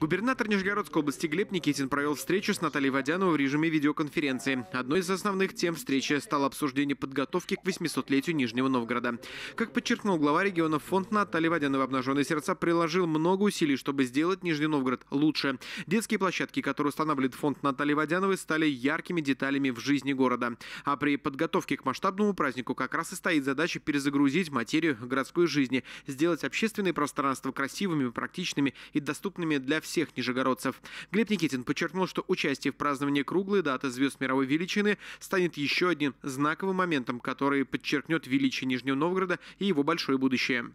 Губернатор Нижегородской области Глеб Никитин провел встречу с Натальей Водяновой в режиме видеоконференции. Одной из основных тем встречи стало обсуждение подготовки к 800-летию Нижнего Новгорода. Как подчеркнул глава региона, фонд Натальи Водяновой «Обнаженные сердца» приложил много усилий, чтобы сделать Нижний Новгород лучше. Детские площадки, которые устанавливает фонд Натальи Водяновой, стали яркими деталями в жизни города. А при подготовке к масштабному празднику как раз и стоит задача перезагрузить материю городской жизни, сделать общественные пространства красивыми, практичными и доступными для для всех нижегородцев. Глеб Никитин подчеркнул, что участие в праздновании круглой даты звезд мировой величины станет еще одним знаковым моментом, который подчеркнет величие Нижнего Новгорода и его большое будущее.